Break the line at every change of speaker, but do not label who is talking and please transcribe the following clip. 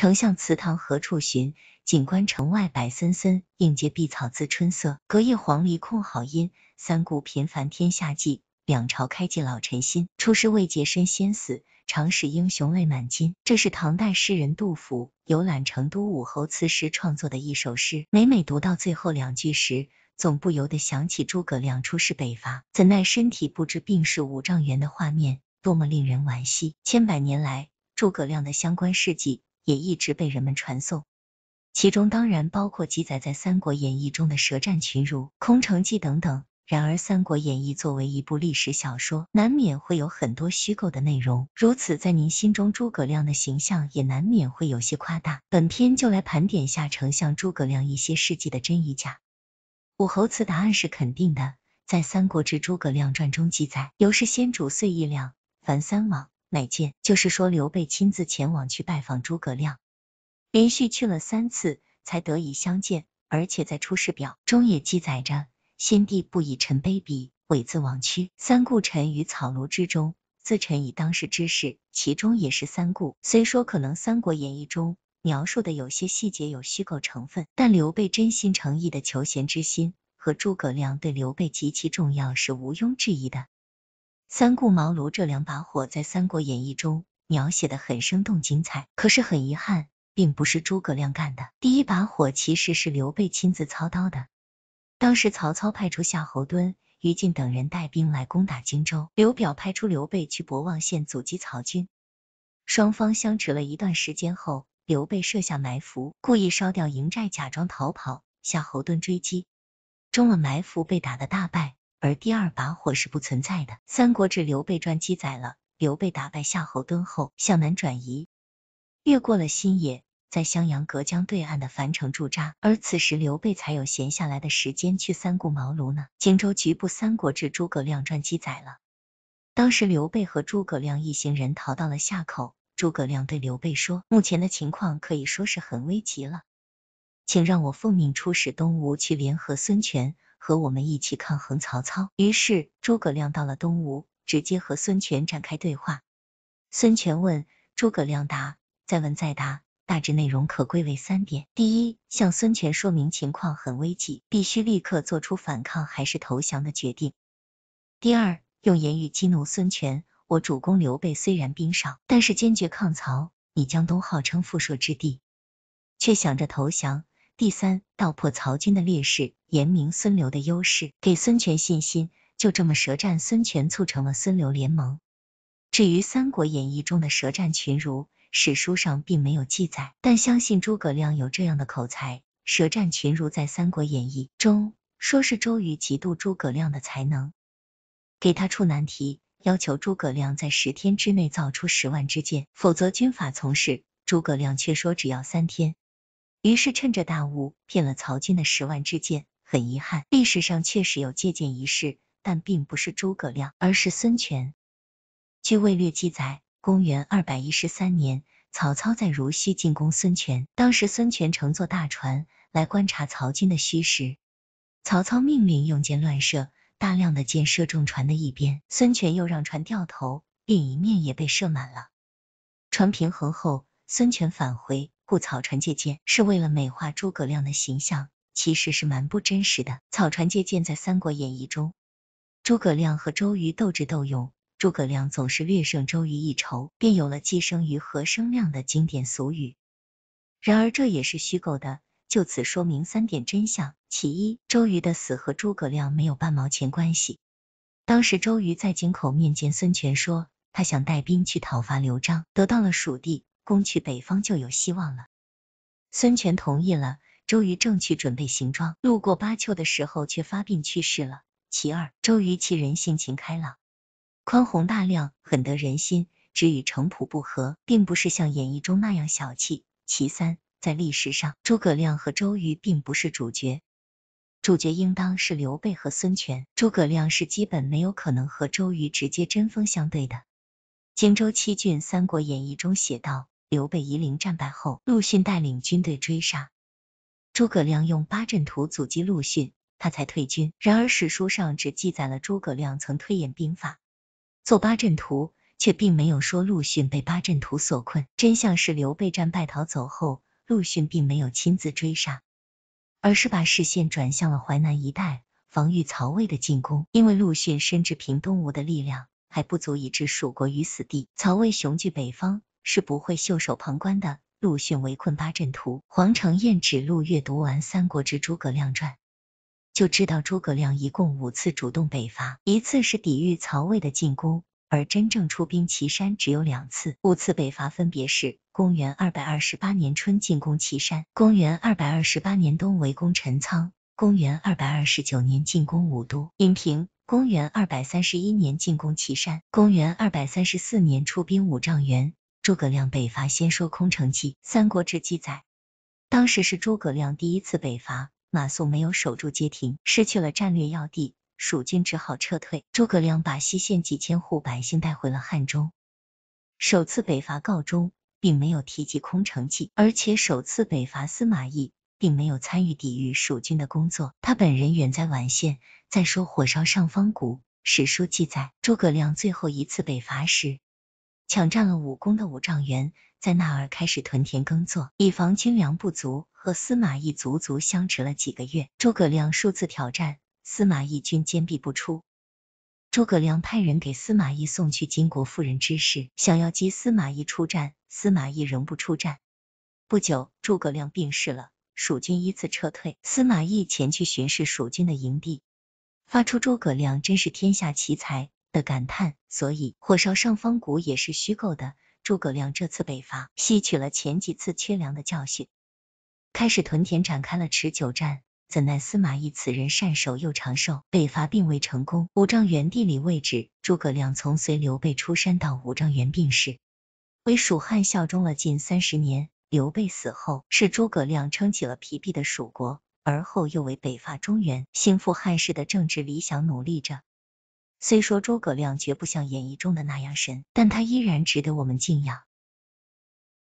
丞相祠堂何处寻？锦官城外柏森森。应接碧草自春色，隔夜黄鹂空好音。三顾频繁天下计，两朝开济老臣心。出师未捷身先死，常使英雄泪满襟。这是唐代诗人杜甫游览成都武侯祠时创作的一首诗。每每读到最后两句时，总不由得想起诸葛亮出师北伐，怎奈身体不知病逝五丈原的画面，多么令人惋惜！千百年来，诸葛亮的相关事迹。也一直被人们传颂，其中当然包括记载在《三国演义》中的舌战群儒、空城计等等。然而，《三国演义》作为一部历史小说，难免会有很多虚构的内容，如此在您心中诸葛亮的形象也难免会有些夸大。本篇就来盘点下丞相诸葛亮一些事迹的真与假。武侯祠答案是肯定的，在《三国志诸葛亮传》中记载，由是先主遂益两，凡三往。乃见，就是说刘备亲自前往去拜访诸葛亮，连续去了三次才得以相见，而且在《出师表》中也记载着“先帝不以臣卑鄙，猥自枉屈，三顾臣于草庐之中，自臣以当世之事，其中也是三顾。虽说可能《三国演义》中描述的有些细节有虚构成分，但刘备真心诚意的求贤之心和诸葛亮对刘备极其重要是毋庸置疑的。”三顾茅庐这两把火在《三国演义》中描写的很生动精彩，可是很遗憾，并不是诸葛亮干的。第一把火其实是刘备亲自操刀的。当时曹操派出夏侯惇、于禁等人带兵来攻打荆州，刘表派出刘备去博望县阻击曹军。双方相持了一段时间后，刘备设下埋伏，故意烧掉营寨，假装逃跑。夏侯惇追击，中了埋伏，被打得大败。而第二把火是不存在的，《三国志·刘备传》记载了刘备打败夏侯惇后，向南转移，越过了新野，在襄阳隔江对岸的樊城驻扎。而此时刘备才有闲下来的时间去三顾茅庐呢。荆州局部，《三国志·诸葛亮传》记载了，当时刘备和诸葛亮一行人逃到了夏口，诸葛亮对刘备说，目前的情况可以说是很危急了，请让我奉命出使东吴，去联合孙权。和我们一起抗衡曹操。于是诸葛亮到了东吴，直接和孙权展开对话。孙权问，诸葛亮答，再问再答，大致内容可归为三点：第一，向孙权说明情况很危急，必须立刻做出反抗还是投降的决定；第二，用言语激怒孙权，我主公刘备虽然兵少，但是坚决抗曹；你江东号称富庶之地，却想着投降。第三，道破曹军的劣势，严明孙刘的优势，给孙权信心，就这么舌战孙权，促成了孙刘联盟。至于《三国演义》中的舌战群儒，史书上并没有记载，但相信诸葛亮有这样的口才。舌战群儒在《三国演义》中说是周瑜嫉妒诸葛亮的才能，给他出难题，要求诸葛亮在十天之内造出十万支箭，否则军法从事。诸葛亮却说只要三天。于是趁着大雾骗了曹军的十万支箭。很遗憾，历史上确实有借箭一事，但并不是诸葛亮，而是孙权。据《魏略》记载，公元二百一十三年，曹操在濡须进攻孙权，当时孙权乘坐大船来观察曹军的虚实。曹操命令用箭乱射，大量的箭射中船的一边，孙权又让船掉头，另一面也被射满了。船平衡后，孙权返回。不草船借箭是为了美化诸葛亮的形象，其实是蛮不真实的。草船借箭在《三国演义》中，诸葛亮和周瑜斗智斗勇，诸葛亮总是略胜周瑜一筹，便有了“寄生于何生亮”的经典俗语。然而，这也是虚构的。就此说明三点真相：其一，周瑜的死和诸葛亮没有半毛钱关系。当时周瑜在井口面见孙权，说他想带兵去讨伐刘璋，得到了蜀地，攻取北方就有希望了。孙权同意了，周瑜正去准备行装，路过巴丘的时候却发病去世了。其二，周瑜其人性情开朗，宽宏大量，很得人心，只与程普不和，并不是像演义中那样小气。其三，在历史上，诸葛亮和周瑜并不是主角，主角应当是刘备和孙权，诸葛亮是基本没有可能和周瑜直接针锋相对的。荆州七郡，《三国演义》中写道。刘备夷陵战败后，陆逊带领军队追杀诸葛亮，用八阵图阻击陆逊，他才退军。然而，史书上只记载了诸葛亮曾推演兵法，做八阵图，却并没有说陆逊被八阵图所困。真相是，刘备战败逃走后，陆逊并没有亲自追杀，而是把视线转向了淮南一带，防御曹魏的进攻。因为陆逊深知平东吴的力量还不足以置蜀国于死地，曹魏雄踞北方。是不会袖手旁观的。陆逊围困八阵图。黄承彦指路。阅读完《三国之诸葛亮传》，就知道诸葛亮一共五次主动北伐，一次是抵御曹魏的进攻，而真正出兵岐山只有两次。五次北伐分别是：公元二百二十八年春进攻岐山，公元二百二十八年冬围攻陈仓，公元二百二十九年进攻武都、阴平，公元二百三十一年进攻岐山，公元二百三十四年出兵五丈原。诸葛亮北伐，先说空城计，《三国志》记载，当时是诸葛亮第一次北伐，马谡没有守住街亭，失去了战略要地，蜀军只好撤退。诸葛亮把西线几千户百姓带回了汉中。首次北伐告终，并没有提及空城计，而且首次北伐司马懿并没有参与抵御蜀军的工作，他本人远在皖县。再说火烧上方谷，史书记载，诸葛亮最后一次北伐时。抢占了武功的五丈原，在那儿开始屯田耕作，以防军粮不足。和司马懿足足相持了几个月，诸葛亮数次挑战，司马懿均坚壁不出。诸葛亮派人给司马懿送去金国夫人之事，想要激司马懿出战，司马懿仍不出战。不久，诸葛亮病逝了，蜀军依次撤退。司马懿前去巡视蜀军的营地，发出诸葛亮真是天下奇才。的感叹，所以火烧上方谷也是虚构的。诸葛亮这次北伐，吸取了前几次缺粮的教训，开始屯田，展开了持久战。怎奈司马懿此人善守又长寿，北伐并未成功。五丈原地理位置，诸葛亮从随刘备出山到五丈原病逝，为蜀汉效忠了近三十年。刘备死后，是诸葛亮撑起了疲惫的蜀国，而后又为北伐中原、兴复汉室的政治理想努力着。虽说诸葛亮绝不像演义中的那样神，但他依然值得我们敬仰。